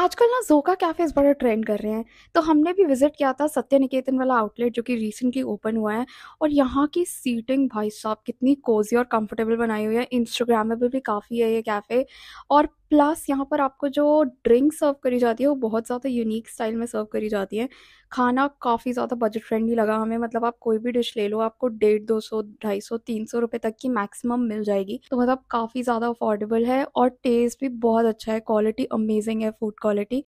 आजकल ना जोका कैफ़ेज़ बड़ा ट्रेंड कर रहे हैं तो हमने भी विज़िट किया था सत्य निकेतन वाला आउटलेट जो कि रिसेंटली ओपन हुआ है और यहाँ की सीटिंग भाई साहब कितनी कोजी और कंफर्टेबल बनाई हुई है इंस्टाग्रामेबल भी काफ़ी है ये कैफ़े और प्लस यहाँ पर आपको जो ड्रिंक सर्व करी जाती है वो बहुत ज़्यादा यूनिक स्टाइल में सर्व करी जाती है खाना काफ़ी ज़्यादा बजट फ्रेंडली लगा हमें मतलब आप कोई भी डिश ले लो आपको डेढ़ दो सौ ढाई सौ तीन सौ रुपये तक की मैक्सिमम मिल जाएगी तो मतलब काफ़ी ज़्यादा अफोर्डेबल है और टेस्ट भी बहुत अच्छा है क्वालिटी अमेजिंग है फूड क्वालिटी